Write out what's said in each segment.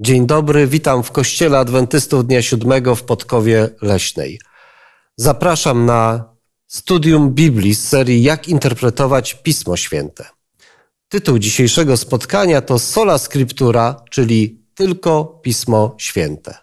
Dzień dobry, witam w Kościele Adwentystów Dnia Siódmego w Podkowie Leśnej. Zapraszam na studium Biblii z serii Jak interpretować Pismo Święte. Tytuł dzisiejszego spotkania to Sola Scriptura, czyli tylko Pismo Święte.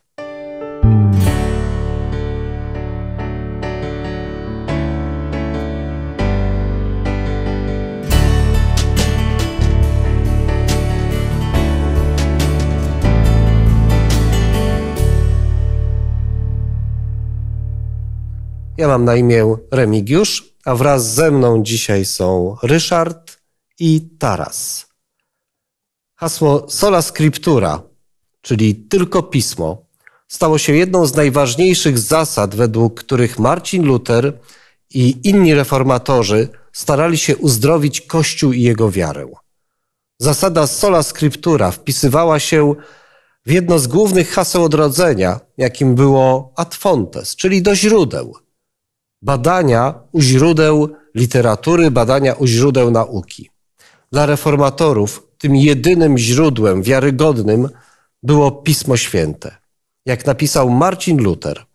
Ja mam na imię Remigiusz, a wraz ze mną dzisiaj są Ryszard i Taras. Hasło Sola Scriptura, czyli tylko pismo, stało się jedną z najważniejszych zasad, według których Marcin Luther i inni reformatorzy starali się uzdrowić Kościół i jego wiarę. Zasada sola scriptura wpisywała się w jedno z głównych haseł odrodzenia, jakim było ad fontes, czyli do źródeł badania u źródeł literatury, badania u źródeł nauki. Dla reformatorów tym jedynym źródłem wiarygodnym było Pismo Święte. Jak napisał Marcin Luther,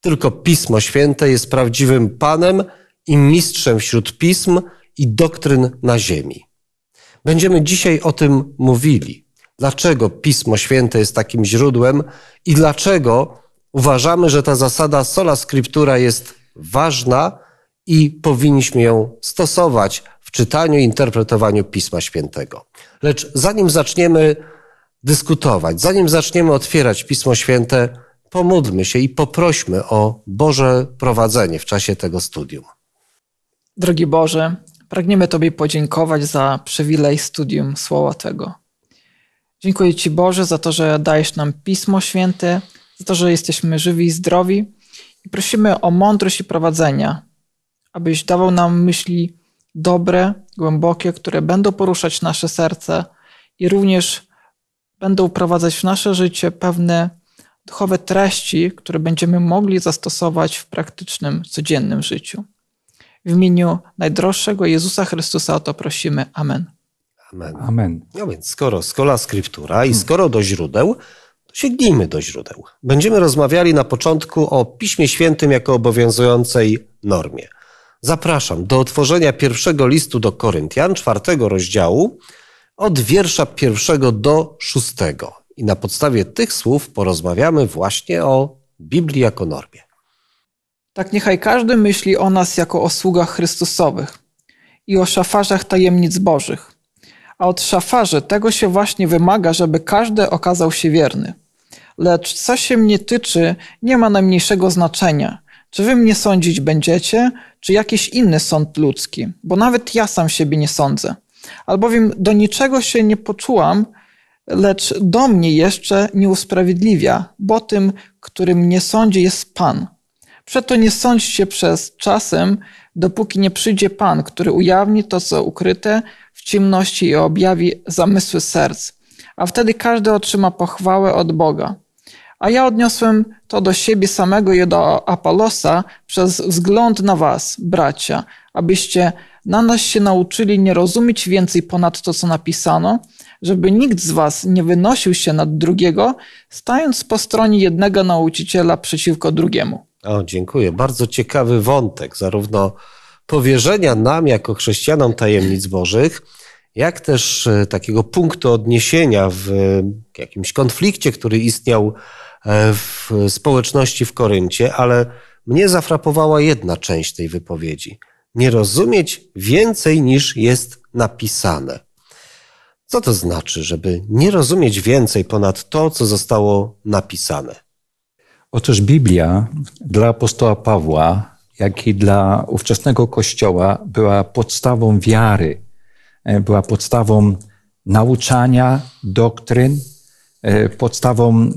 tylko Pismo Święte jest prawdziwym Panem i mistrzem wśród pism i doktryn na ziemi. Będziemy dzisiaj o tym mówili. Dlaczego Pismo Święte jest takim źródłem i dlaczego uważamy, że ta zasada sola scriptura jest ważna i powinniśmy ją stosować w czytaniu i interpretowaniu Pisma Świętego. Lecz zanim zaczniemy dyskutować, zanim zaczniemy otwierać Pismo Święte, pomódlmy się i poprośmy o Boże prowadzenie w czasie tego studium. Drogi Boże, pragniemy Tobie podziękować za przywilej studium Słowa Tego. Dziękuję Ci Boże za to, że dajesz nam Pismo Święte, za to, że jesteśmy żywi i zdrowi i prosimy o mądrość i prowadzenie, abyś dawał nam myśli dobre, głębokie, które będą poruszać nasze serce i również będą prowadzać w nasze życie pewne duchowe treści, które będziemy mogli zastosować w praktycznym, codziennym życiu. W imieniu najdroższego Jezusa Chrystusa o to prosimy. Amen. Amen. Amen. No więc skoro skola skryptura i skoro do źródeł, sięgnijmy do źródeł. Będziemy rozmawiali na początku o Piśmie Świętym jako obowiązującej normie. Zapraszam do otworzenia pierwszego listu do Koryntian, czwartego rozdziału, od wiersza pierwszego do szóstego. I na podstawie tych słów porozmawiamy właśnie o Biblii jako normie. Tak niechaj każdy myśli o nas jako o sługach Chrystusowych i o szafarzach tajemnic Bożych a od szafarzy tego się właśnie wymaga, żeby każdy okazał się wierny. Lecz co się mnie tyczy, nie ma najmniejszego znaczenia. Czy wy mnie sądzić będziecie, czy jakiś inny sąd ludzki, bo nawet ja sam siebie nie sądzę. Albowiem do niczego się nie poczułam, lecz do mnie jeszcze nie usprawiedliwia, bo tym, którym nie sądzi, jest Pan. Przeto nie sądźcie przez czasem, dopóki nie przyjdzie Pan, który ujawni to, co ukryte w ciemności i objawi zamysły serc. A wtedy każdy otrzyma pochwałę od Boga. A ja odniosłem to do siebie samego i do Apolosa przez wzgląd na was, bracia, abyście na nas się nauczyli nie rozumieć więcej ponad to, co napisano, żeby nikt z was nie wynosił się nad drugiego, stając po stronie jednego nauczyciela przeciwko drugiemu. O, dziękuję. Bardzo ciekawy wątek, zarówno powierzenia nam jako chrześcijanom tajemnic Bożych, jak też e, takiego punktu odniesienia w e, jakimś konflikcie, który istniał e, w społeczności w Koryncie, ale mnie zafrapowała jedna część tej wypowiedzi. Nie rozumieć więcej niż jest napisane. Co to znaczy, żeby nie rozumieć więcej ponad to, co zostało napisane? Otóż Biblia dla apostoła Pawła, jak i dla ówczesnego Kościoła była podstawą wiary, e, była podstawą nauczania, doktryn, e, podstawą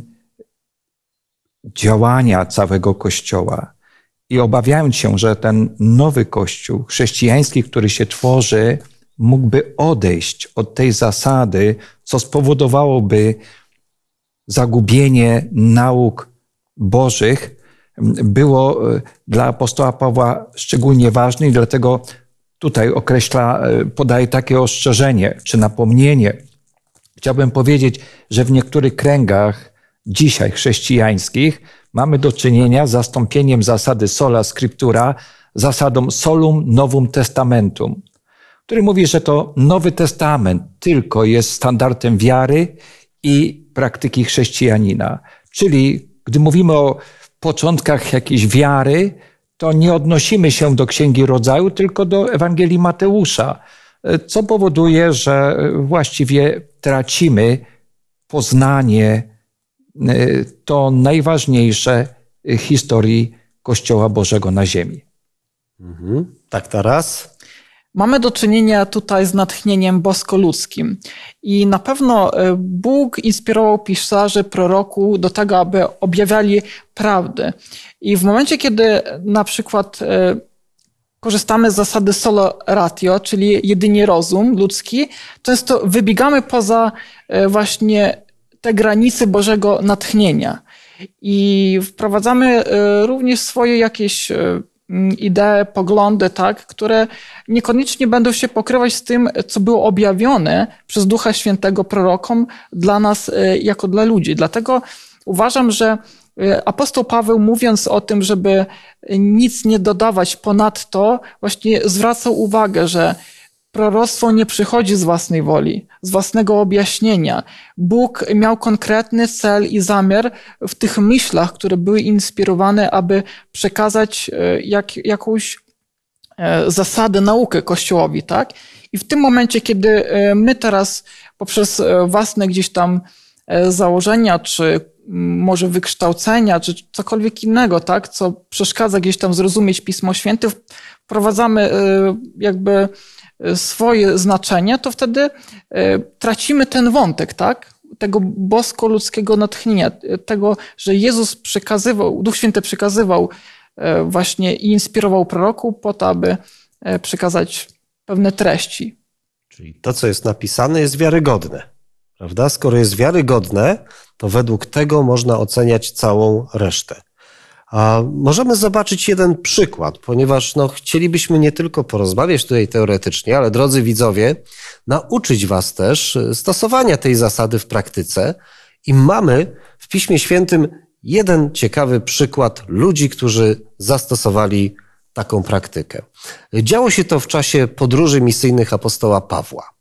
działania całego Kościoła. I obawiając się, że ten nowy Kościół chrześcijański, który się tworzy, mógłby odejść od tej zasady, co spowodowałoby zagubienie nauk bożych było e, dla apostoła Pawła szczególnie ważne i dlatego tutaj określa, e, podaje takie ostrzeżenie czy napomnienie. Chciałbym powiedzieć, że w niektórych kręgach dzisiaj chrześcijańskich mamy do czynienia z zastąpieniem zasady sola scriptura zasadą solum novum testamentum, który mówi, że to Nowy Testament tylko jest standardem wiary i praktyki chrześcijanina, czyli gdy mówimy o początkach jakiejś wiary, to nie odnosimy się do Księgi Rodzaju, tylko do Ewangelii Mateusza, co powoduje, że właściwie tracimy poznanie e, to najważniejsze historii Kościoła Bożego na ziemi. Mhm. Tak teraz. Mamy do czynienia tutaj z natchnieniem bosko-ludzkim. I na pewno e, Bóg inspirował pisarzy, proroku do tego, aby objawiali prawdę. I w momencie, kiedy na przykład e, korzystamy z zasady solo ratio, czyli jedynie rozum ludzki, często wybiegamy poza e, właśnie te granice Bożego natchnienia. I wprowadzamy również swoje jakieś Mm, idee, poglądy, tak, które niekoniecznie będą się pokrywać z tym, co było objawione przez Ducha Świętego prorokom dla nas e, jako dla ludzi. Dlatego uważam, że e, apostoł Paweł mówiąc o tym, żeby e, nic nie dodawać ponadto, właśnie zwracał uwagę, że proroctwo nie przychodzi z własnej woli, z własnego objaśnienia. Bóg miał konkretny cel i zamiar w tych myślach, które były inspirowane, aby przekazać e, jak, jakąś e, zasadę, naukę Kościołowi, tak? I w tym momencie, kiedy e, my teraz poprzez własne gdzieś tam założenia czy może wykształcenia, czy cokolwiek innego, tak, co przeszkadza gdzieś tam zrozumieć Pismo Święte, wprowadzamy y, jakby y, swoje znaczenie, to wtedy y, tracimy ten wątek, tak? Tego bosko-ludzkiego natchnienia, tego, że Jezus przekazywał, Duch Święty przekazywał właśnie i inspirował proroku po to, aby przekazać pewne treści. Czyli to, co jest napisane, jest wiarygodne. Prawda? Skoro jest wiarygodne, to według tego można oceniać całą resztę. A możemy zobaczyć jeden przykład, ponieważ no, chcielibyśmy nie tylko porozmawiać tutaj teoretycznie, ale drodzy widzowie, nauczyć Was też stosowania tej zasady w praktyce. I mamy w Piśmie Świętym jeden ciekawy przykład ludzi, którzy zastosowali taką praktykę. Działo się to w czasie podróży misyjnych apostoła Pawła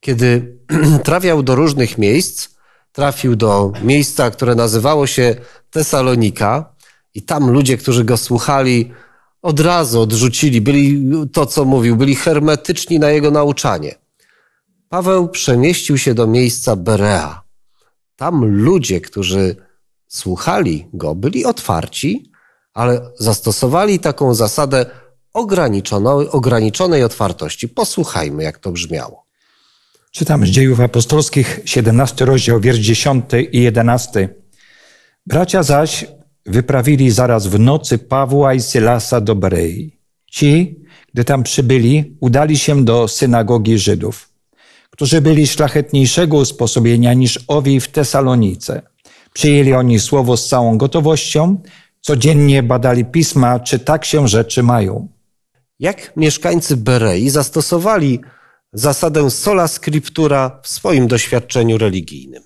kiedy trafiał do różnych miejsc, trafił do miejsca, które nazywało się Tesalonika, i tam ludzie, którzy go słuchali, od razu odrzucili, byli to, co mówił, byli hermetyczni na jego nauczanie. Paweł przemieścił się do miejsca Berea. Tam ludzie, którzy słuchali go, byli otwarci, ale zastosowali taką zasadę ograniczonej, ograniczonej otwartości. Posłuchajmy, jak to brzmiało. Czytam z dziejów apostolskich, 17 rozdział, wiersz 10 i 11. Bracia zaś wyprawili zaraz w nocy Pawła i Sylasa do Berei. Ci, gdy tam przybyli, udali się do synagogi Żydów, którzy byli szlachetniejszego usposobienia niż owi w Tesalonice. Przyjęli oni słowo z całą gotowością, codziennie badali pisma, czy tak się rzeczy mają. Jak mieszkańcy Berei zastosowali zasadę sola scriptura w swoim doświadczeniu religijnym.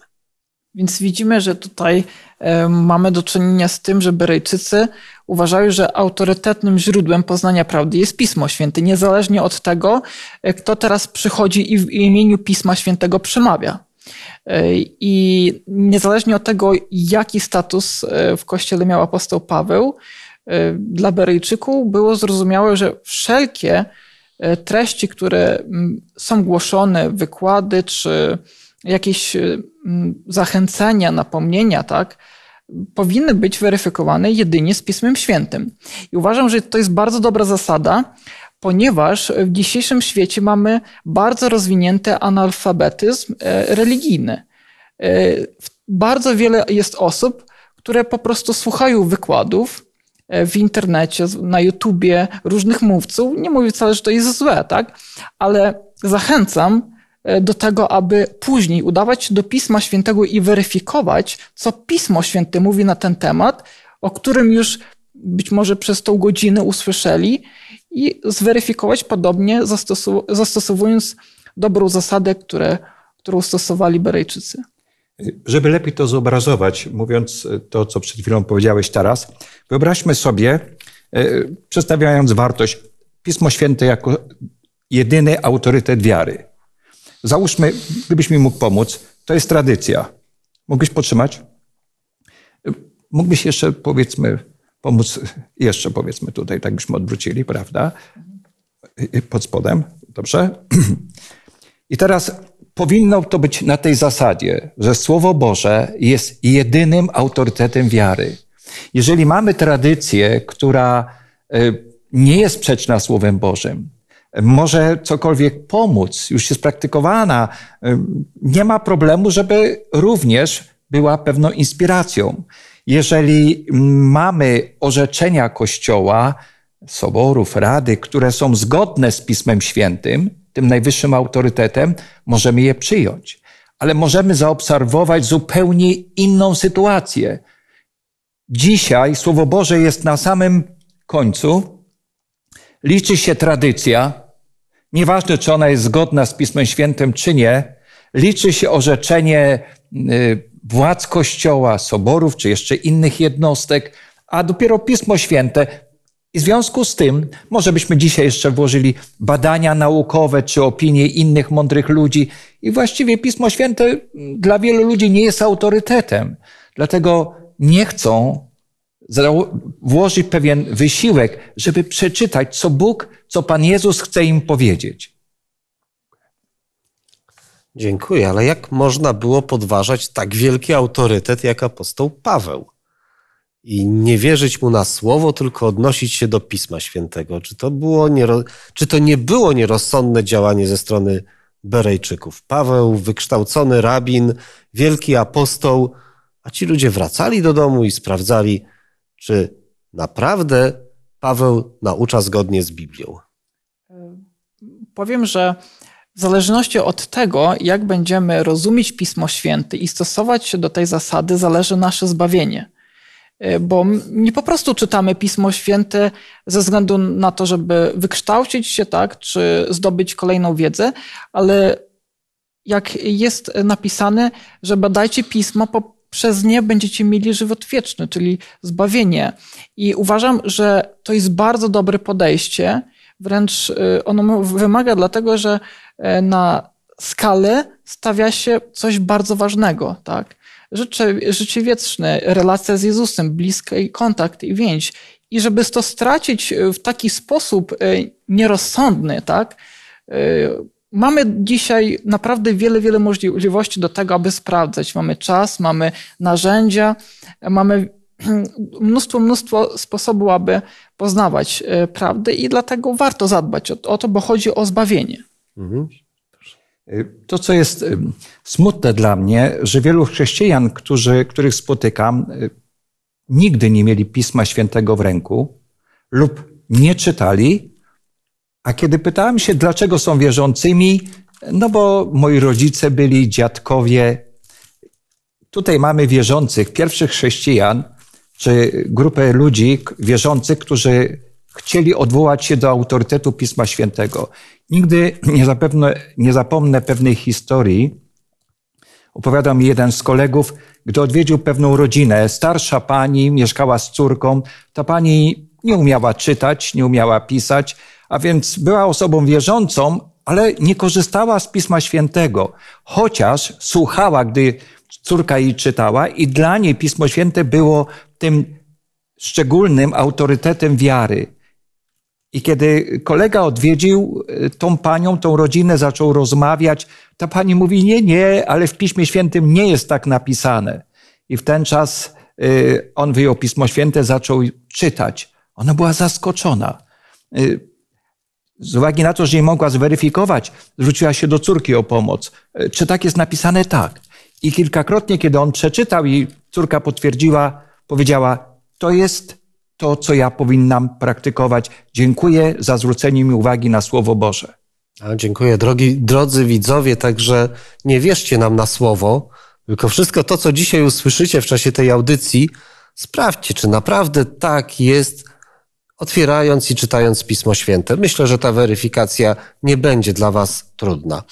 Więc widzimy, że tutaj e, mamy do czynienia z tym, że Beryjczycy uważają, że autorytetnym źródłem poznania prawdy jest Pismo Święte, niezależnie od tego, e, kto teraz przychodzi i w imieniu Pisma Świętego przemawia. E, I niezależnie od tego, jaki status w kościele miał apostoł Paweł, dla Beryjczyków było zrozumiałe, że wszelkie E, treści, które mm, są głoszone, wykłady czy jakieś e, mm, zachęcenia, napomnienia, tak, powinny być weryfikowane jedynie z Pismem Świętym. I uważam, że to jest bardzo dobra zasada, ponieważ w dzisiejszym świecie mamy bardzo rozwinięty analfabetyzm e, religijny. Bardzo wiele jest osób, które po prostu słuchają wykładów, E, w internecie, na YouTubie różnych mówców. Nie mówię wcale, że to jest złe, tak? Ale zachęcam e, do tego, aby później udawać się do Pisma Świętego i weryfikować, co Pismo Święte mówi na ten temat, o którym już być może przez tą godzinę usłyszeli i zweryfikować podobnie, zastosu- zastosowując dobrą zasadę, które, którą stosowali Berejczycy. Żeby lepiej to zobrazować, mówiąc e, to, co przed chwilą powiedziałeś teraz, wyobraźmy sobie, e, przedstawiając wartość, Pismo Święte jako jedyny autorytet wiary. Załóżmy, gdybyś mi mógł pomóc, to jest tradycja. Mógłbyś podtrzymać? Mógłbyś jeszcze, powiedzmy, pomóc, jeszcze powiedzmy tutaj, tak byśmy odwrócili, prawda? Pod spodem, dobrze? I teraz powinno to być na tej zasadzie, że Słowo Boże jest jedynym autorytetem wiary. Jeżeli mamy tradycję, która e, nie jest sprzeczna Słowem Bożym, może cokolwiek pomóc, już jest praktykowana, e, nie ma problemu, żeby również była pewną inspiracją. Jeżeli mamy orzeczenia Kościoła, soborów, rady, które są zgodne z Pismem Świętym, tym najwyższym autorytetem, możemy je przyjąć. Ale możemy zaobserwować zupełnie inną sytuację. Dzisiaj Słowo Boże jest na samym końcu. Liczy się tradycja. Nieważne, czy ona jest zgodna z Pismem Świętym, czy nie. Liczy się orzeczenie y, władz Kościoła, soborów, czy jeszcze innych jednostek. A dopiero Pismo Święte i w związku z tym, może byśmy dzisiaj jeszcze włożyli badania naukowe czy opinie innych mądrych ludzi, i właściwie Pismo Święte dla wielu ludzi nie jest autorytetem. Dlatego nie chcą włożyć pewien wysiłek, żeby przeczytać, co Bóg, co Pan Jezus chce im powiedzieć. Dziękuję, ale jak można było podważać tak wielki autorytet jak apostoł Paweł? i nie wierzyć mu na słowo, tylko odnosić się do Pisma Świętego. Czy to, było niero... czy to nie było nierozsądne działanie ze strony Berejczyków? Paweł, wykształcony rabin, wielki apostoł, a ci ludzie wracali do domu i sprawdzali, czy naprawdę Paweł naucza zgodnie z Biblią. Powiem, że w zależności od tego, jak będziemy rozumieć Pismo Święte i stosować się do tej zasady, zależy nasze zbawienie. E, bo nie po prostu czytamy Pismo Święte ze względu na to, żeby wykształcić się, tak, czy zdobyć kolejną wiedzę, ale jak jest napisane, że badajcie Pismo, przez nie będziecie mieli żywot wieczny, czyli zbawienie. I uważam, że to jest bardzo dobre podejście, wręcz y, ono wymaga dlatego, że e, na skalę stawia się coś bardzo ważnego, tak? życie, życie wieczne, relacja z Jezusem, bliski kontakt i więź. I żeby to stracić e, w taki sposób e, nierozsądny, tak, e, mamy dzisiaj naprawdę wiele, wiele możliwości do tego, aby sprawdzać. Mamy czas, mamy narzędzia, mamy mnóstwo, mnóstwo sposobów, aby poznawać prawdę i dlatego warto zadbać o, o to, bo chodzi o zbawienie. Mhm. Y, to, co jest y, smutne dla mnie, że wielu chrześcijan, którzy, których spotykam, y, nigdy nie mieli Pisma Świętego w ręku lub nie czytali, a kiedy pytałem się, dlaczego są wierzącymi, no bo moi rodzice byli dziadkowie. Tutaj mamy wierzących, pierwszych chrześcijan, czy grupę ludzi wierzących, którzy chcieli odwołać się do autorytetu Pisma Świętego. Nigdy nie, zapewne, nie zapomnę pewnej historii. Opowiadał mi jeden z kolegów, gdy odwiedził pewną rodzinę. Starsza pani mieszkała z córką. Ta pani nie umiała czytać, nie umiała pisać, a więc była osobą wierzącą, ale nie korzystała z Pisma Świętego, chociaż słuchała, gdy córka jej czytała, i dla niej Pismo Święte było tym szczególnym autorytetem wiary. I kiedy kolega odwiedził e, tą panią, tą rodzinę, zaczął rozmawiać, ta pani mówi: Nie, nie, ale w Piśmie Świętym nie jest tak napisane. I w ten czas e, on wyjął Pismo Święte, zaczął czytać. Ona była zaskoczona. E, z uwagi na to, że nie mogła zweryfikować, zwróciła się do córki o pomoc. Czy tak jest napisane? Tak. I kilkakrotnie, kiedy on przeczytał i córka potwierdziła, powiedziała: To jest to, co ja powinnam praktykować. Dziękuję za zwrócenie mi uwagi na Słowo Boże. A, dziękuję. Drogi, drodzy widzowie, także nie wierzcie nam na słowo, tylko wszystko to, co dzisiaj usłyszycie w czasie tej audycji, sprawdźcie, czy naprawdę tak jest, otwierając i czytając Pismo Święte. Myślę, że ta weryfikacja nie będzie dla Was trudna.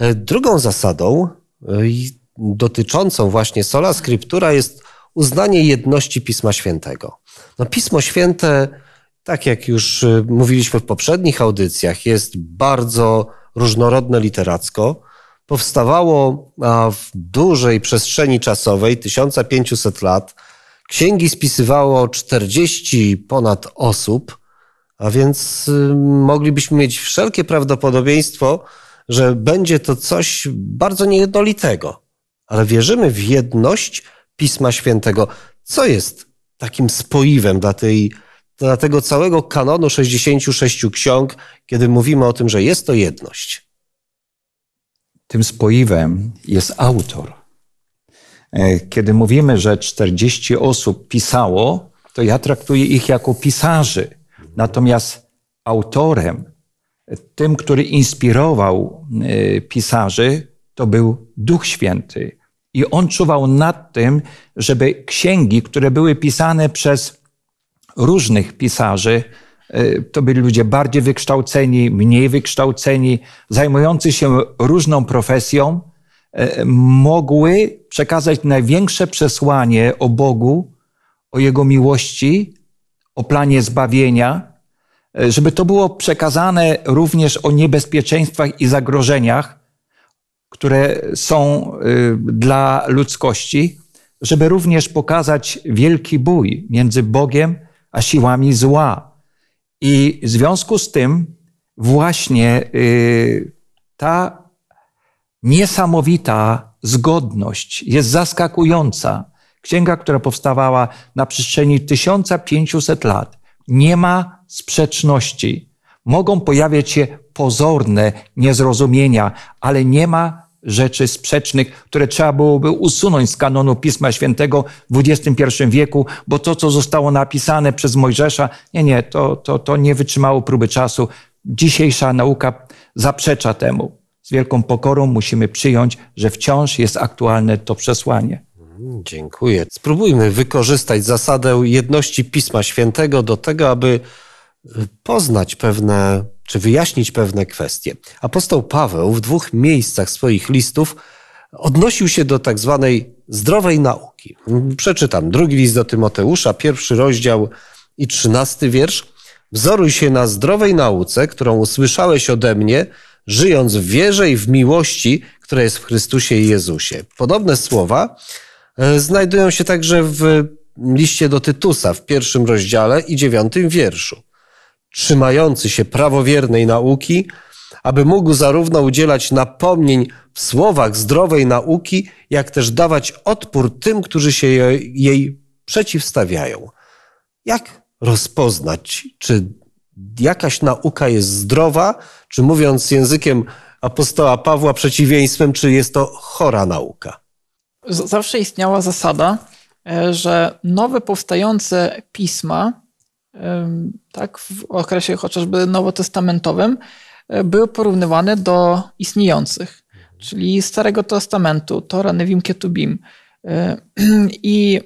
E, drugą zasadą e, dotyczącą właśnie sola scriptura jest uznanie jedności Pisma Świętego. No, Pismo Święte, tak jak już y, mówiliśmy w poprzednich audycjach, jest bardzo różnorodne literacko. Powstawało w dużej przestrzeni czasowej, 1500 lat. Księgi spisywało 40 ponad osób, a więc y, moglibyśmy mieć wszelkie prawdopodobieństwo, że będzie to coś bardzo niejednolitego. Ale wierzymy w jedność Pisma Świętego. Co jest takim spoiwem dla, tej, dla tego całego kanonu 66 ksiąg, kiedy mówimy o tym, że jest to jedność. Tym spoiwem jest autor. E, kiedy mówimy, że 40 osób pisało, to ja traktuję ich jako pisarzy. Natomiast autorem, tym, który inspirował e, pisarzy, to był Duch Święty. I on czuwał nad tym, żeby księgi, które były pisane przez różnych pisarzy, y, to byli ludzie bardziej wykształceni, mniej wykształceni, zajmujący się różną profesją, y, mogły przekazać największe przesłanie o Bogu, o Jego miłości, o planie zbawienia, y, żeby to było przekazane również o niebezpieczeństwach i zagrożeniach, które są y, dla ludzkości, żeby również pokazać wielki bój między Bogiem a siłami zła. I w związku z tym właśnie y, ta niesamowita zgodność jest zaskakująca. Księga, która powstawała na przestrzeni 1500 lat, nie ma sprzeczności. Mogą pojawiać się pozorne niezrozumienia, ale nie ma rzeczy sprzecznych, które trzeba byłoby usunąć z kanonu Pisma Świętego w XXI wieku, bo to, co zostało napisane przez Mojżesza, nie, nie, to, to, to nie wytrzymało próby czasu. Dzisiejsza nauka zaprzecza temu. Z wielką pokorą musimy przyjąć, że wciąż jest aktualne to przesłanie. Mm, dziękuję. Spróbujmy wykorzystać zasadę jedności Pisma Świętego do tego, aby poznać pewne czy wyjaśnić pewne kwestie. Apostoł Paweł w dwóch miejscach swoich listów odnosił się do tak zwanej zdrowej nauki. Przeczytam drugi list do Tymoteusza, pierwszy rozdział i trzynasty wiersz. Wzoruj się na zdrowej nauce, którą usłyszałeś ode mnie, żyjąc w wierze i w miłości, która jest w Chrystusie i Jezusie. Podobne słowa e, znajdują się także w liście do Tytusa w pierwszym rozdziale i dziewiątym wierszu trzymający się prawowiernej nauki, aby mógł zarówno udzielać napomnień w słowach zdrowej nauki, jak też dawać odpór tym, którzy się jej przeciwstawiają. Jak rozpoznać, czy jakaś nauka jest zdrowa, czy mówiąc językiem apostoła Pawła przeciwieństwem, czy jest to chora nauka? Zawsze istniała zasada, e, że nowe powstające pisma tak, w okresie chociażby nowotestamentowym, e, były porównywane do istniejących, mhm. czyli Starego Testamentu, Tora Nevim Ketubim. E, I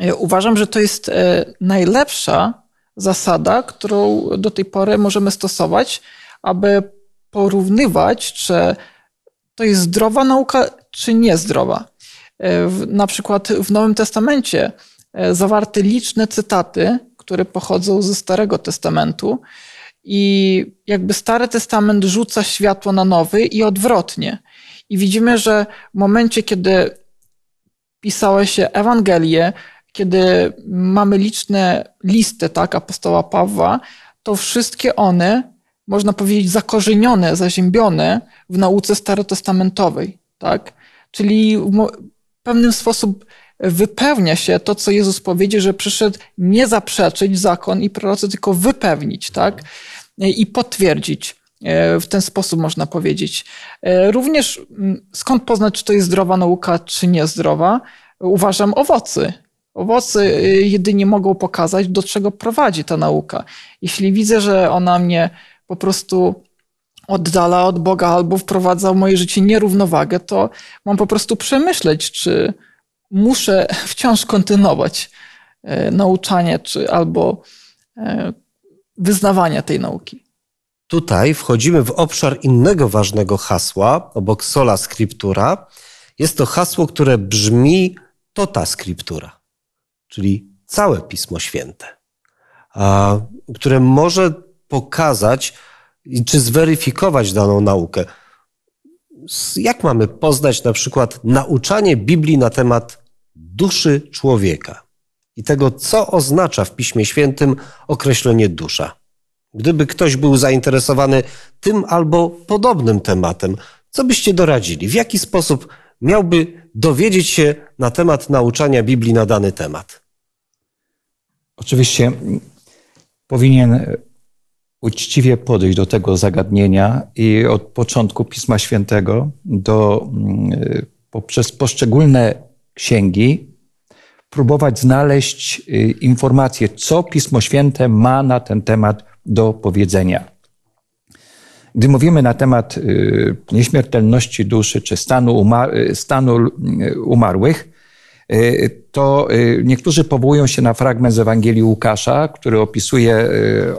e, uważam, że to jest najlepsza zasada, którą do tej pory możemy stosować, aby porównywać, czy to jest zdrowa nauka, czy niezdrowa. Na przykład w Nowym Testamencie zawarte liczne cytaty które pochodzą ze Starego Testamentu. I jakby Stary Testament rzuca światło na nowy i odwrotnie. I widzimy, że w momencie, kiedy pisały się Ewangelie, kiedy mamy liczne listy, tak, apostoła Pawła, to wszystkie one, można powiedzieć, zakorzenione, zaziębione w nauce starotestamentowej, tak? Czyli w pewnym sposób wypełnia się to, co Jezus powiedział, że przyszedł nie zaprzeczyć zakon i prorocy, tylko wypełnić, tak? I potwierdzić. E, w ten sposób można powiedzieć. E, również mm, skąd poznać, czy to jest zdrowa nauka, czy niezdrowa? Uważam owocy. Owocy e, jedynie mogą pokazać, do czego prowadzi ta nauka. Jeśli widzę, że ona mnie po prostu oddala od Boga albo wprowadza w moje życie nierównowagę, to mam po prostu przemyśleć, czy, muszę wciąż kontynuować e, nauczanie czy albo e, wyznawania tej nauki. Tutaj wchodzimy w obszar innego ważnego hasła obok sola scriptura. Jest to hasło, które brzmi tota scriptura, czyli całe Pismo Święte, które może pokazać czy zweryfikować daną naukę. Jak mamy poznać na przykład nauczanie Biblii na temat duszy człowieka i tego, co oznacza w Piśmie Świętym określenie dusza. Gdyby ktoś był zainteresowany tym albo podobnym tematem, co byście doradzili? W jaki sposób miałby dowiedzieć się na temat nauczania Biblii na dany temat? Oczywiście mm, powinien e, uczciwie podejść do tego zagadnienia i od początku Pisma Świętego do, mm, e, poprzez poszczególne księgi, próbować znaleźć y, informacje, co Pismo Święte ma na ten temat do powiedzenia. Gdy mówimy na temat y, nieśmiertelności duszy czy stanu, umar y, stanu umarłych, to niektórzy powołują się na fragment z Ewangelii Łukasza, który opisuje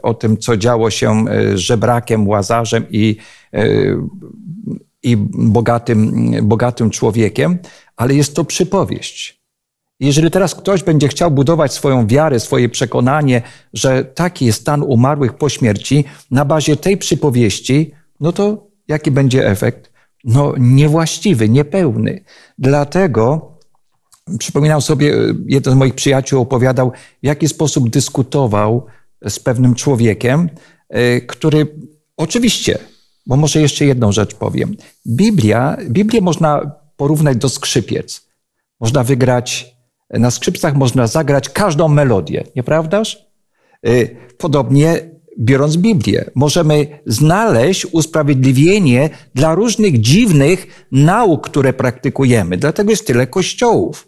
o tym, co działo się z żebrakiem, łazarzem i i bogatym, bogatym człowiekiem, ale jest to przypowieść. Jeżeli teraz ktoś będzie chciał budować swoją wiarę, swoje przekonanie, że taki jest stan umarłych po śmierci, na bazie tej przypowieści, no to jaki będzie efekt? No niewłaściwy, niepełny. Dlatego przypominam sobie, jeden z moich przyjaciół opowiadał, w jaki sposób dyskutował z pewnym człowiekiem, e, który oczywiście bo może jeszcze jedną rzecz powiem. Biblia, Biblię można porównać do skrzypiec. Można wygrać, na skrzypcach można zagrać każdą melodię, nieprawdaż? Y, podobnie biorąc Biblię, możemy znaleźć usprawiedliwienie dla różnych dziwnych nauk, które praktykujemy. Dlatego jest tyle kościołów.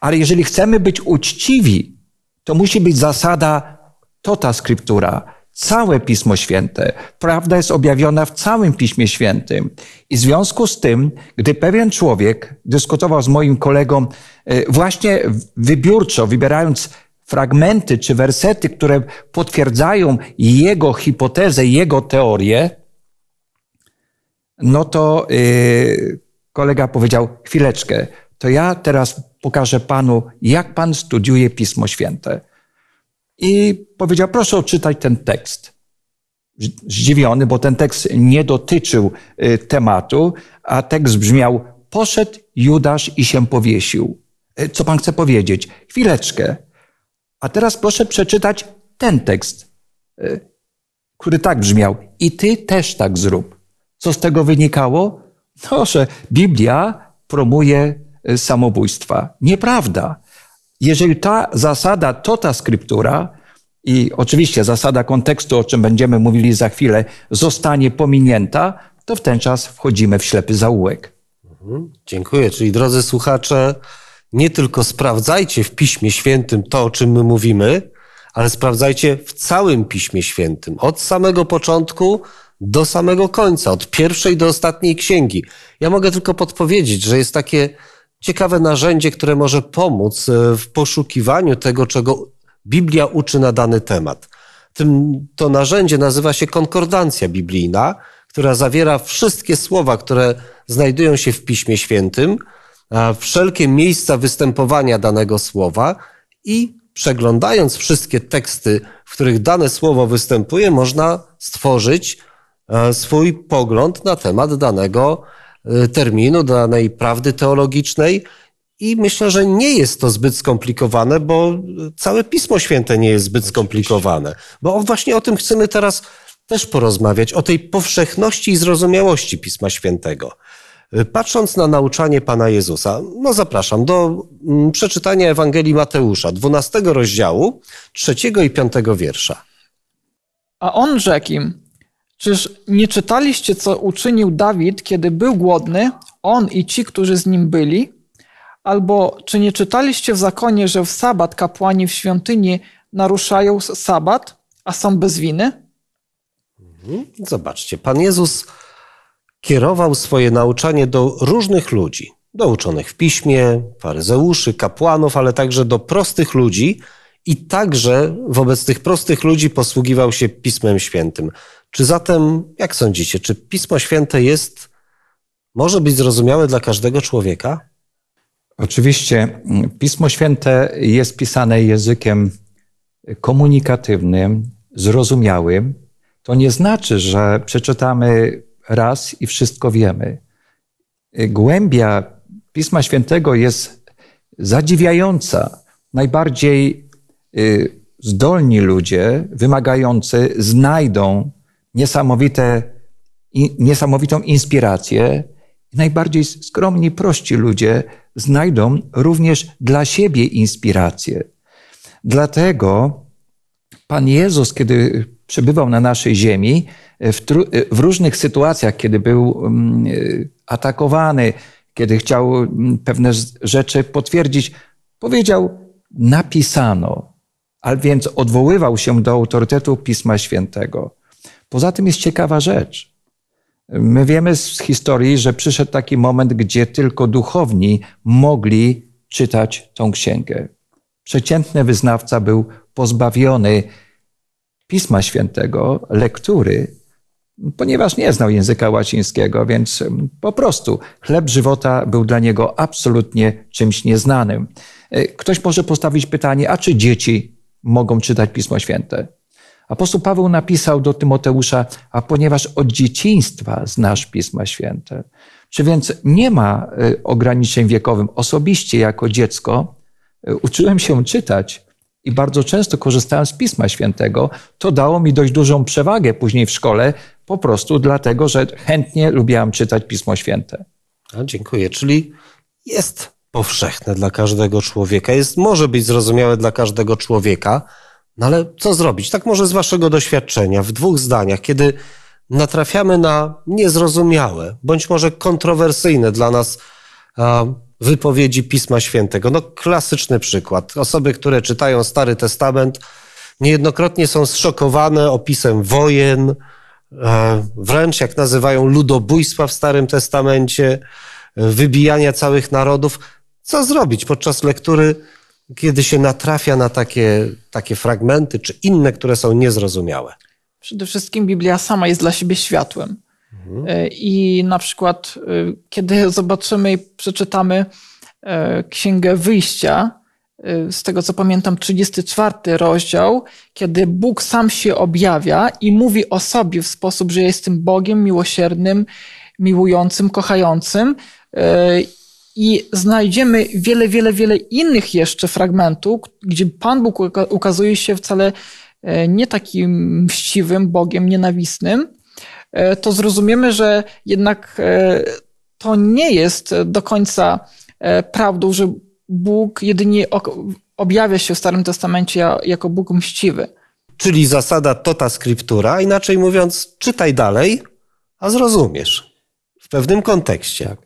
Ale jeżeli chcemy być uczciwi, to musi być zasada to ta Skryptura całe Pismo Święte. Prawda jest objawiona w całym Piśmie Świętym. I w związku z tym, gdy pewien człowiek dyskutował z moim kolegą, e, właśnie wybiórczo, wybierając fragmenty czy wersety, które potwierdzają jego hipotezę, jego teorię, no to yy, kolega powiedział: Chwileczkę, to ja teraz pokażę panu, jak pan studiuje Pismo Święte i powiedział, proszę odczytać ten tekst. Zdziwiony, bo ten tekst nie dotyczył y, tematu, a tekst brzmiał, poszedł Judasz i się powiesił. Y, co pan chce powiedzieć? Chwileczkę. A teraz proszę przeczytać ten tekst, y, który tak brzmiał. I ty też tak zrób. Co z tego wynikało? No, że Biblia promuje samobójstwa. Nieprawda. Jeżeli ta zasada, to ta skryptura i oczywiście zasada kontekstu, o czym będziemy mówili za chwilę, zostanie pominięta, to w ten czas wchodzimy w ślepy zaułek. Mhm. Dziękuję. Czyli drodzy słuchacze, nie tylko sprawdzajcie w Piśmie Świętym to, o czym my mówimy, ale sprawdzajcie w całym Piśmie Świętym, od samego początku do samego końca, od pierwszej do ostatniej księgi. Ja mogę tylko podpowiedzieć, że jest takie ciekawe narzędzie, które może pomóc e, w poszukiwaniu tego, czego Biblia uczy na dany temat. Tym, to narzędzie nazywa się konkordancja biblijna, która zawiera wszystkie słowa, które znajdują się w Piśmie Świętym, wszelkie miejsca występowania danego słowa i przeglądając wszystkie teksty, w których dane słowo występuje, można stworzyć e, swój pogląd na temat danego E, terminu, danej prawdy teologicznej. I myślę, że nie jest to zbyt skomplikowane, bo całe Pismo Święte nie jest zbyt skomplikowane. Bo właśnie o tym chcemy teraz też porozmawiać, o tej powszechności i zrozumiałości Pisma Świętego. E, patrząc na nauczanie Pana Jezusa, no zapraszam do mm, przeczytania Ewangelii Mateusza, 12 rozdziału, 3 i 5 wiersza. A on rzekł im, Czyż nie czytaliście, co uczynił Dawid, kiedy był głodny, on i ci, którzy z nim byli? Albo czy nie czytaliście w zakonie, że w sabat kapłani w świątyni naruszają sabat, a są bez winy? Mhm. Zobaczcie, Pan Jezus kierował swoje nauczanie do różnych ludzi, do uczonych w piśmie, faryzeuszy, kapłanów, ale także do prostych ludzi i także wobec tych prostych ludzi posługiwał się Pismem Świętym. Czy zatem, jak sądzicie, czy Pismo Święte jest, może być zrozumiałe dla każdego człowieka? Oczywiście, mm, Pismo Święte jest pisane językiem komunikatywnym, zrozumiałym. To nie znaczy, że przeczytamy raz i wszystko wiemy. Głębia Pisma Świętego jest zadziwiająca. Najbardziej y, zdolni ludzie, wymagający, znajdą niesamowite, niesamowitą inspirację. Najbardziej skromni, prości ludzie znajdą również dla siebie inspirację. Dlatego Pan Jezus, kiedy przebywał na naszej ziemi, w, w różnych sytuacjach, kiedy był mm, atakowany, kiedy chciał mm, pewne rzeczy potwierdzić, powiedział: Napisano, a więc odwoływał się do autorytetu Pisma Świętego. Poza tym jest ciekawa rzecz. My wiemy z historii, że przyszedł taki moment, gdzie tylko duchowni mogli czytać tą księgę. Przeciętny wyznawca był pozbawiony Pisma Świętego, lektury, ponieważ nie znał języka łacińskiego, więc po prostu chleb żywota był dla niego absolutnie czymś nieznanym. Ktoś może postawić pytanie, a czy dzieci mogą czytać Pismo Święte? Apostoł Paweł napisał do Tymoteusza, a ponieważ od dzieciństwa znasz Pisma Święte. Czy więc nie ma y, ograniczeń wiekowych? Osobiście jako dziecko y, uczyłem się czytać i bardzo często korzystałem z Pisma Świętego. To dało mi dość dużą przewagę później w szkole, po prostu dlatego, że chętnie lubiłam czytać Pismo Święte. A, dziękuję. Czyli jest powszechne dla każdego człowieka, jest, może być zrozumiałe dla każdego człowieka, no ale co zrobić? Tak może z waszego doświadczenia, w dwóch zdaniach, kiedy natrafiamy na niezrozumiałe, bądź może kontrowersyjne dla nas wypowiedzi Pisma Świętego. No klasyczny przykład. Osoby, które czytają Stary Testament, niejednokrotnie są zszokowane opisem wojen, e, wręcz jak nazywają ludobójstwa w Starym Testamencie, e, wybijania całych narodów. Co zrobić podczas lektury kiedy się natrafia na takie, takie fragmenty czy inne, które są niezrozumiałe? Przede wszystkim Biblia sama jest dla siebie światłem. Mhm. E, I na przykład, e, kiedy zobaczymy i przeczytamy e, Księgę Wyjścia, z tego co pamiętam, 34 rozdział, kiedy Bóg sam się objawia i mówi o sobie w sposób, że jestem Bogiem miłosiernym, miłującym, kochającym i znajdziemy wiele, wiele, wiele innych jeszcze fragmentów, gdzie Pan Bóg ukazuje się wcale e, nie takim mściwym Bogiem, nienawistnym, e, to zrozumiemy, że jednak e, to nie jest do końca prawdą, że Bóg jedynie objawia się w Starym Testamencie jako Bóg mściwy. Czyli zasada to ta Skryptura, inaczej mówiąc, czytaj dalej, a zrozumiesz w pewnym kontekście. Tak.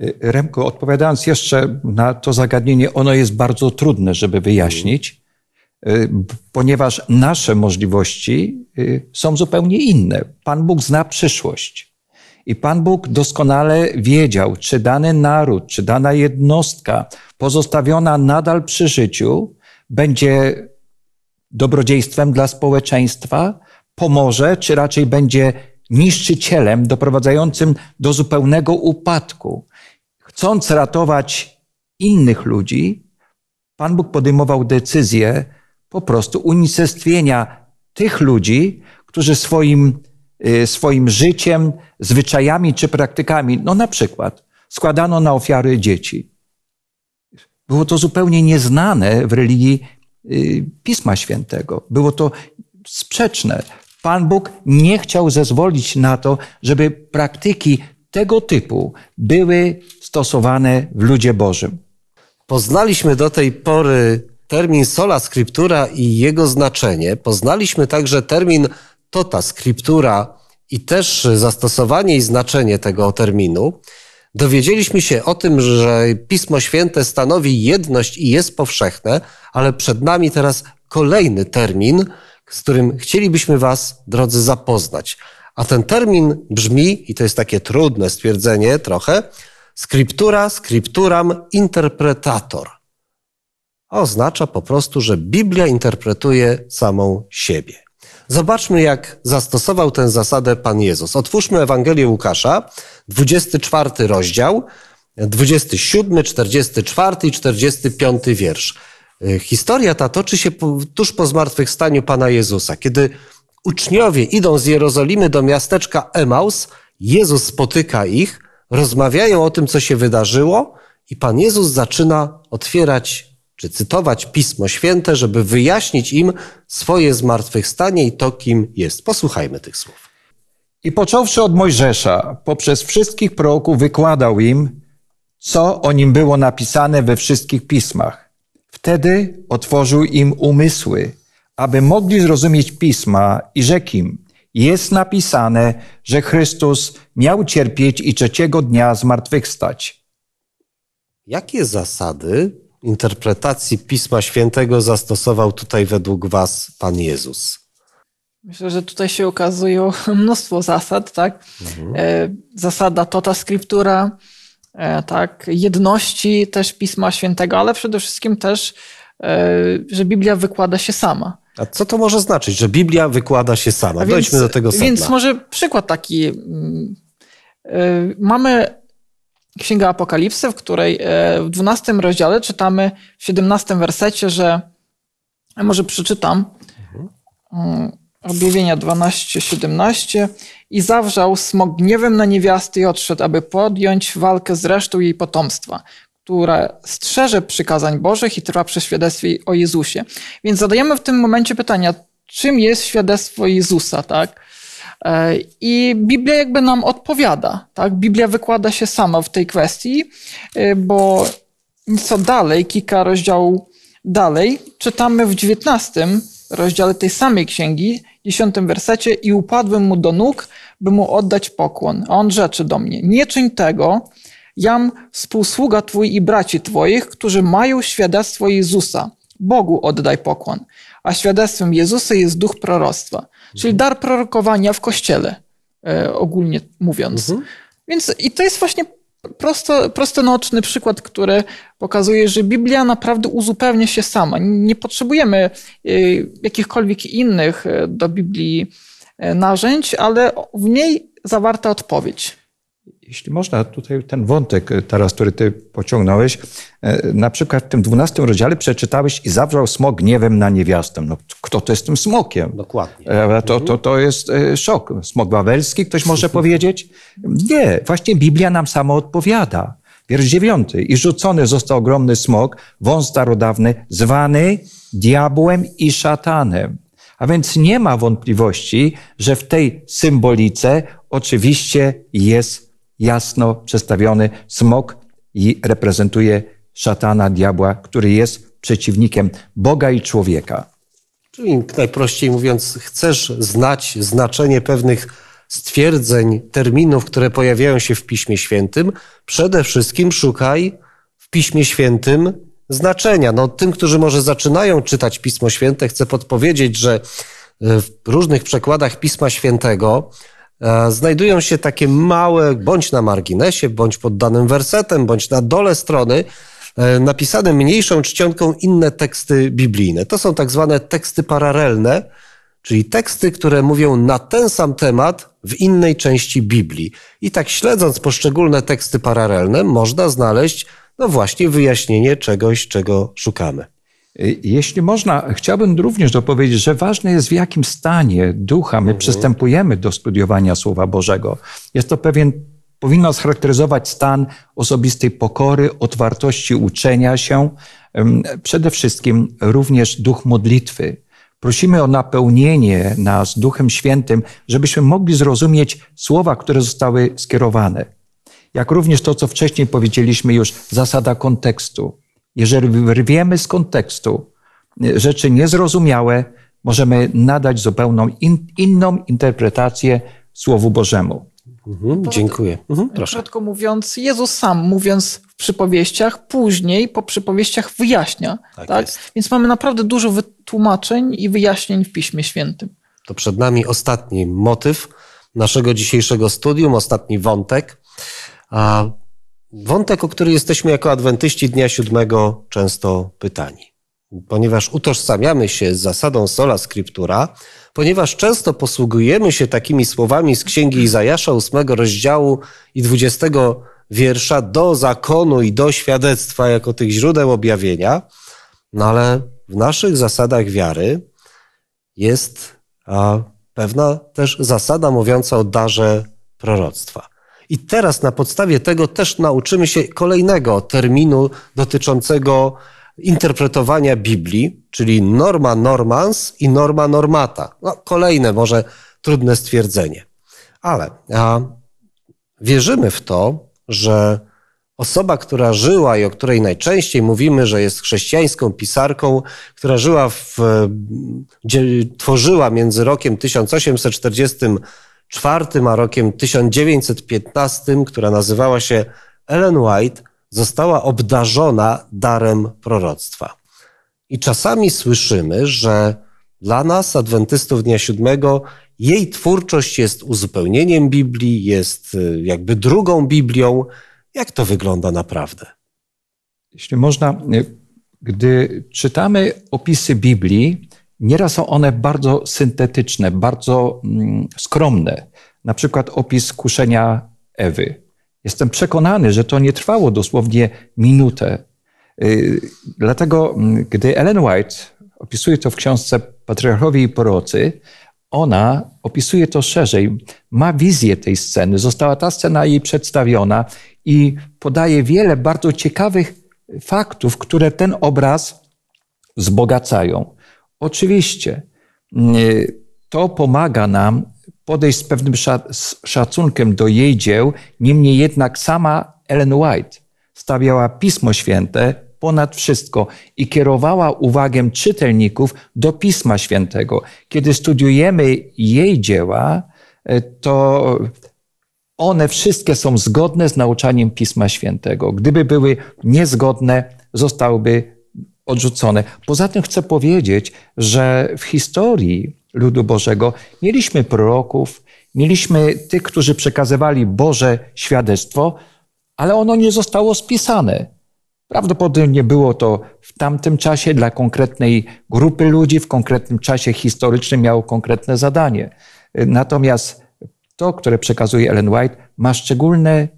Y, Remko, odpowiadając jeszcze na to zagadnienie, ono jest bardzo trudne, żeby wyjaśnić, y, ponieważ nasze możliwości y, są zupełnie inne. Pan Bóg zna przyszłość. I Pan Bóg doskonale wiedział, czy dany naród, czy dana jednostka pozostawiona nadal przy życiu będzie dobrodziejstwem dla społeczeństwa, pomoże, czy raczej będzie niszczycielem doprowadzającym do zupełnego upadku chcąc ratować innych ludzi, Pan Bóg podejmował decyzję po prostu unicestwienia tych ludzi, którzy swoim, y, swoim życiem, zwyczajami czy praktykami, no na przykład składano na ofiary dzieci. Było to zupełnie nieznane w religii y, Pisma Świętego. Było to sprzeczne. Pan Bóg nie chciał zezwolić na to, żeby praktyki tego typu były stosowane w ludzie Bożym. Poznaliśmy do tej pory termin sola scriptura i jego znaczenie. Poznaliśmy także termin tota scriptura i też zastosowanie i znaczenie tego terminu. Dowiedzieliśmy się o tym, że Pismo Święte stanowi jedność i jest powszechne, ale przed nami teraz kolejny termin, z którym chcielibyśmy Was, drodzy, zapoznać. A ten termin brzmi, i to jest takie trudne stwierdzenie trochę, Scriptura scripturam interpretator. Oznacza po prostu, że Biblia interpretuje samą siebie. Zobaczmy, jak zastosował tę zasadę Pan Jezus. Otwórzmy Ewangelię Łukasza, 24 rozdział, 27, 44 i 45 wiersz. Y, historia ta toczy się tuż po zmartwychwstaniu Pana Jezusa. Kiedy uczniowie idą z Jerozolimy do miasteczka Emaus, Jezus spotyka ich rozmawiają o tym, co się wydarzyło, i Pan Jezus zaczyna otwierać czy cytować Pismo Święte, żeby wyjaśnić im swoje zmartwychwstanie i to, kim jest. Posłuchajmy tych słów. I począwszy od Mojżesza, poprzez wszystkich proroków wykładał im, co o nim było napisane we wszystkich pismach. Wtedy otworzył im umysły, aby mogli zrozumieć pisma i rzekł im, jest napisane, że Chrystus miał cierpieć i trzeciego dnia zmartwychwstać. Jakie zasady interpretacji Pisma Świętego zastosował tutaj według Was Pan Jezus? Myślę, że tutaj się okazuje mnóstwo zasad, tak? Mhm. E, zasada tota scriptura, e, tak? Jedności też Pisma Świętego, ale przede wszystkim też, e, że Biblia wykłada się sama. A co to może znaczyć, że Biblia wykłada się sama? Więc, Dojdźmy do tego sedna. Więc może przykład taki. Mm, y, mamy Księgę Apokalipsy, w której y, w 12 rozdziale czytamy w 17 wersecie, że może przeczytam mhm. objawienia 12-17 i zawrzał smog gniewem na niewiasty i odszedł, aby podjąć walkę z resztą jej potomstwa która strzeże przykazań Bożych i trwa przy świadectwie o Jezusie. Więc zadajemy w tym momencie pytania, czym jest świadectwo Jezusa, tak? E, I Biblia jakby nam odpowiada, tak? Biblia wykłada się sama w tej kwestii, e, bo nieco dalej, kilka rozdziałów dalej, czytamy w 19 rozdziale tej samej księgi, 10 wersecie i upadłem mu do nóg, by mu oddać pokłon. A on rzeczy do mnie: Nie czyń tego, jam współsługa Twój i braci Twoich, którzy mają świadectwo Jezusa. Bogu oddaj pokłon. A świadectwem Jezusa jest duch proroctwa, czyli mhm. dar prorokowania w kościele, e, ogólnie mówiąc. Mhm. Więc i to jest właśnie prosto, prostonoczny przykład, który pokazuje, że Biblia naprawdę uzupełnia się sama. Nie potrzebujemy e, jakichkolwiek innych e, do Biblii e, narzędzi, ale w niej zawarta odpowiedź. Jeśli można, tutaj ten wątek e, teraz, który ty pociągnąłeś, e, na przykład w tym dwunastym rozdziale przeczytałeś i zawrzał smok gniewem na niewiastę. No, kto to jest tym smokiem? Dokładnie. E, to, to, to jest szok. Smok wawelski, ktoś może powiedzieć? Nie, właśnie Biblia nam samo odpowiada. Wiersz dziewiąty. I rzucony został ogromny smok, wąs starodawny, zwany diabłem i szatanem. A więc nie ma wątpliwości, że w tej symbolice oczywiście jest jasno przedstawiony. Smok i reprezentuje szatana, diabła, który jest przeciwnikiem Boga i człowieka. Czyli najprościej mówiąc, chcesz znać znaczenie pewnych stwierdzeń, terminów, które pojawiają się w Piśmie Świętym, przede wszystkim szukaj w Piśmie Świętym znaczenia. No, tym, którzy może zaczynają czytać Pismo Święte, chcę podpowiedzieć, że e, w różnych przekładach Pisma Świętego E, znajdują się takie małe, bądź na marginesie, bądź pod danym wersetem, bądź na dole strony, e, napisane mniejszą czcionką inne teksty biblijne. To są tak zwane teksty paralelne, czyli teksty, które mówią na ten sam temat w innej części Biblii. I tak śledząc poszczególne teksty paralelne, można znaleźć no właśnie wyjaśnienie czegoś, czego szukamy. Y, jeśli można, chciałbym również dopowiedzieć, że ważne jest w jakim stanie ducha my mhm. przystępujemy do studiowania Słowa Bożego. Jest to pewien, powinno scharakteryzować stan osobistej pokory, otwartości uczenia się, przede wszystkim również duch modlitwy. Prosimy o napełnienie nas Duchem Świętym, żebyśmy mogli zrozumieć słowa, które zostały skierowane. Jak również to, co wcześniej powiedzieliśmy już, zasada kontekstu jeżeli wyrwiemy z kontekstu e, rzeczy niezrozumiałe, możemy nadać zupełną in, inną interpretację Słowu Bożemu. Mhm, dziękuję. Mhm, proszę. Krótko mówiąc, Jezus sam, mówiąc w przypowieściach, później po przypowieściach wyjaśnia. Tak, tak? Więc mamy naprawdę dużo wytłumaczeń i wyjaśnień w Piśmie Świętym. To przed nami ostatni motyw naszego dzisiejszego studium, ostatni wątek. A Wątek, o który jesteśmy jako adwentyści dnia siódmego często pytani, ponieważ utożsamiamy się z zasadą sola scriptura, ponieważ często posługujemy się takimi słowami z księgi Izajasza 8 rozdziału i 20 wiersza do zakonu i do świadectwa jako tych źródeł objawienia, no ale w naszych zasadach wiary jest pewna też zasada mówiąca o darze proroctwa. I teraz na podstawie tego też nauczymy się kolejnego terminu dotyczącego interpretowania Biblii, czyli norma normans i norma normata. No, kolejne może trudne stwierdzenie. Ale a, wierzymy w to, że osoba, która żyła i o której najczęściej mówimy, że jest chrześcijańską pisarką, która żyła w, tworzyła między rokiem 1840 IV, a rokiem 1915, która nazywała się Ellen White, została obdarzona darem proroctwa. I czasami słyszymy, że dla nas, adwentystów Dnia Siódmego, jej twórczość jest uzupełnieniem Biblii, jest y, jakby drugą Biblią. Jak to wygląda naprawdę? Jeśli można, y, gdy czytamy opisy Biblii, Nieraz są one bardzo syntetyczne, bardzo mm, skromne. Na przykład opis kuszenia Ewy. Jestem przekonany, że to nie trwało dosłownie minutę. Y, dlatego, mm, gdy Ellen White opisuje to w książce Patriarchowie i Porocy, ona opisuje to szerzej, ma wizję tej sceny. Została ta scena jej przedstawiona i podaje wiele bardzo ciekawych faktów, które ten obraz wzbogacają. Oczywiście y, to pomaga nam podejść z pewnym szacunkiem do jej dzieł, niemniej jednak sama Ellen White stawiała Pismo Święte ponad wszystko i kierowała uwagę czytelników do Pisma Świętego. Kiedy studiujemy jej dzieła, y, to one wszystkie są zgodne z nauczaniem Pisma Świętego. Gdyby były niezgodne, zostałyby odrzucone. Poza tym chcę powiedzieć, że w historii ludu Bożego mieliśmy proroków, mieliśmy tych, którzy przekazywali Boże świadectwo, ale ono nie zostało spisane. Prawdopodobnie było to w tamtym czasie dla konkretnej grupy ludzi, w konkretnym czasie historycznym miało konkretne zadanie. Natomiast to, które przekazuje Ellen White, ma szczególne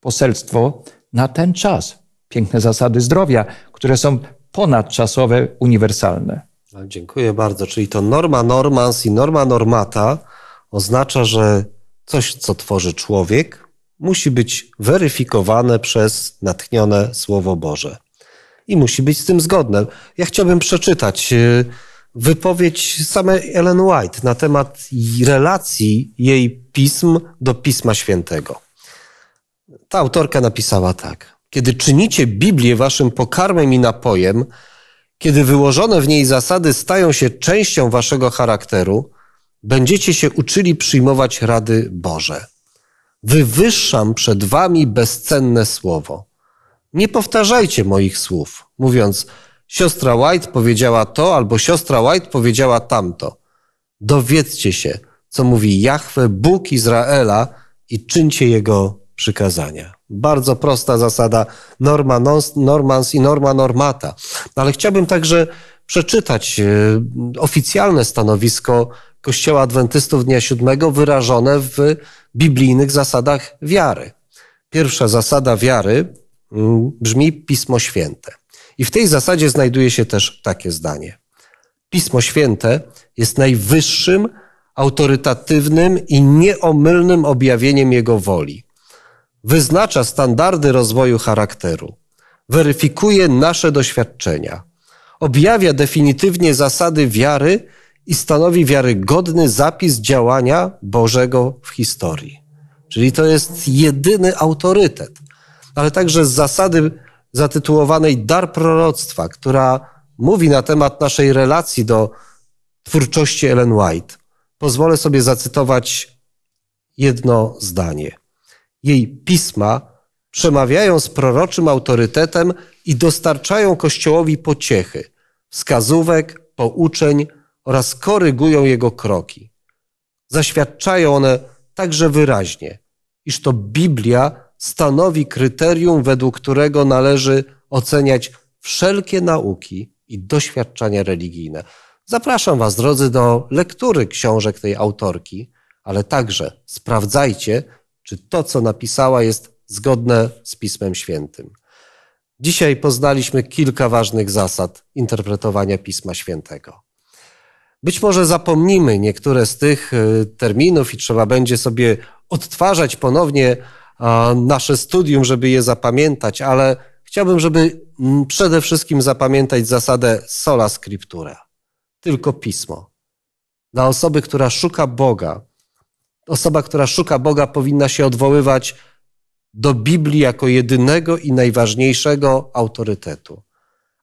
poselstwo na ten czas. Piękne zasady zdrowia, które są ponadczasowe, uniwersalne. Dziękuję bardzo. Czyli to norma normans i norma normata oznacza, że coś, co tworzy człowiek, musi być weryfikowane przez natchnione Słowo Boże. I musi być z tym zgodne. Ja chciałbym przeczytać y, wypowiedź samej Ellen White na temat relacji jej pism do Pisma Świętego. Ta autorka napisała tak. Kiedy czynicie Biblię waszym pokarmem i napojem, kiedy wyłożone w niej zasady stają się częścią waszego charakteru, będziecie się uczyli przyjmować rady Boże. Wywyższam przed wami bezcenne słowo. Nie powtarzajcie moich słów, mówiąc, siostra White powiedziała to albo siostra White powiedziała tamto. Dowiedzcie się, co mówi Jahwe, Bóg Izraela i czyńcie jego przykazania. Bardzo prosta zasada norma normans i norma normata. Ale chciałbym także przeczytać e, oficjalne stanowisko Kościoła Adwentystów Dnia Siódmego wyrażone w biblijnych zasadach wiary. Pierwsza zasada wiary mm, brzmi Pismo Święte. I w tej zasadzie znajduje się też takie zdanie. Pismo Święte jest najwyższym, autorytatywnym i nieomylnym objawieniem Jego woli wyznacza standardy rozwoju charakteru, weryfikuje nasze doświadczenia, objawia definitywnie zasady wiary i stanowi wiarygodny zapis działania Bożego w historii. Czyli to jest jedyny autorytet, ale także z zasady zatytułowanej Dar Proroctwa, która mówi na temat naszej relacji do twórczości Ellen White. Pozwolę sobie zacytować jedno zdanie jej pisma przemawiają z proroczym autorytetem i dostarczają Kościołowi pociechy, wskazówek, pouczeń oraz korygują jego kroki. Zaświadczają one także wyraźnie, iż to Biblia stanowi kryterium, według którego należy oceniać wszelkie nauki i doświadczenia religijne. Zapraszam Was, drodzy, do lektury książek tej autorki, ale także sprawdzajcie, czy to, co napisała, jest zgodne z Pismem Świętym. Dzisiaj poznaliśmy kilka ważnych zasad interpretowania Pisma Świętego. Być może zapomnimy niektóre z tych y, terminów i trzeba będzie sobie odtwarzać ponownie nasze studium, żeby je zapamiętać, ale chciałbym, żeby mm, przede wszystkim zapamiętać zasadę sola scriptura, tylko pismo. Dla osoby, która szuka Boga, osoba, która szuka Boga, powinna się odwoływać do Biblii jako jedynego i najważniejszego autorytetu.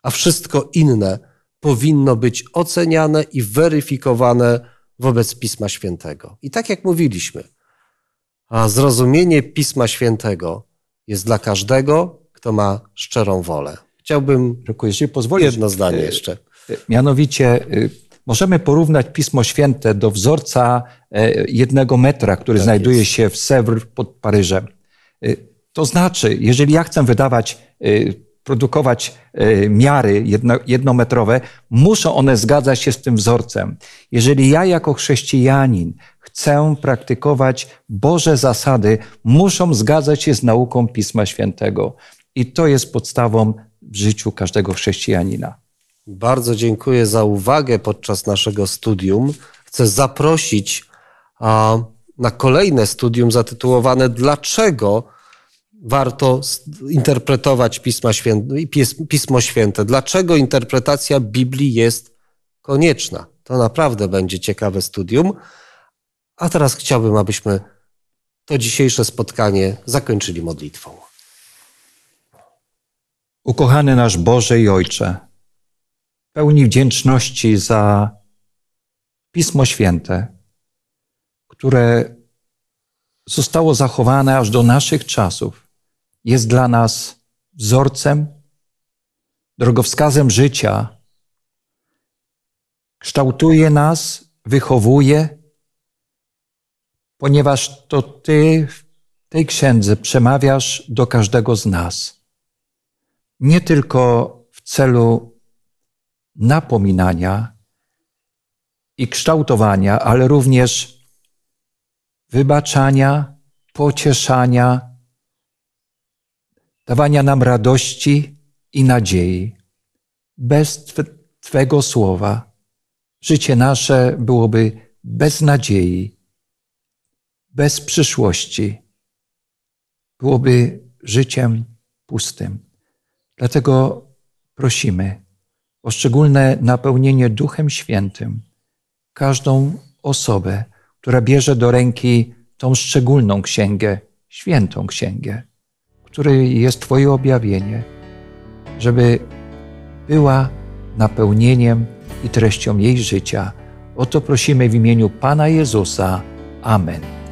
A wszystko inne powinno być oceniane i weryfikowane wobec Pisma Świętego. I tak jak mówiliśmy, a zrozumienie Pisma Świętego jest dla każdego, kto ma szczerą wolę. Chciałbym Rzeku, jeśli pozwolisz, jedno zdanie e, jeszcze. E, mianowicie e, Możemy porównać Pismo Święte do wzorca e, jednego metra, który tak znajduje jest. się w Sewr pod Paryżem. E, to znaczy, jeżeli ja chcę wydawać, e, produkować miary jedno, jednometrowe, muszą one zgadzać się z tym wzorcem. Jeżeli ja jako chrześcijanin chcę praktykować Boże zasady, muszą zgadzać się z nauką Pisma Świętego. I to jest podstawą w życiu każdego chrześcijanina. Bardzo dziękuję za uwagę podczas naszego studium. Chcę zaprosić na kolejne studium zatytułowane Dlaczego warto interpretować Pisma Święte, Pismo Święte? Dlaczego interpretacja Biblii jest konieczna? To naprawdę będzie ciekawe studium. A teraz chciałbym, abyśmy to dzisiejsze spotkanie zakończyli modlitwą. Ukochany nasz Boże i Ojcze, pełni wdzięczności za Pismo Święte, które zostało zachowane aż do naszych czasów, jest dla nas wzorcem, drogowskazem życia, kształtuje nas, wychowuje, ponieważ to Ty w tej księdze przemawiasz do każdego z nas. Nie tylko w celu napominania i kształtowania, ale również wybaczania, pocieszania, dawania nam radości i nadziei. Bez Twego słowa życie nasze byłoby bez nadziei, bez przyszłości, byłoby życiem pustym. Dlatego prosimy, o szczególne napełnienie Duchem Świętym każdą osobę, która bierze do ręki tą szczególną księgę, świętą księgę, której jest Twoje objawienie, żeby była napełnieniem i treścią jej życia. O to prosimy w imieniu Pana Jezusa. Amen.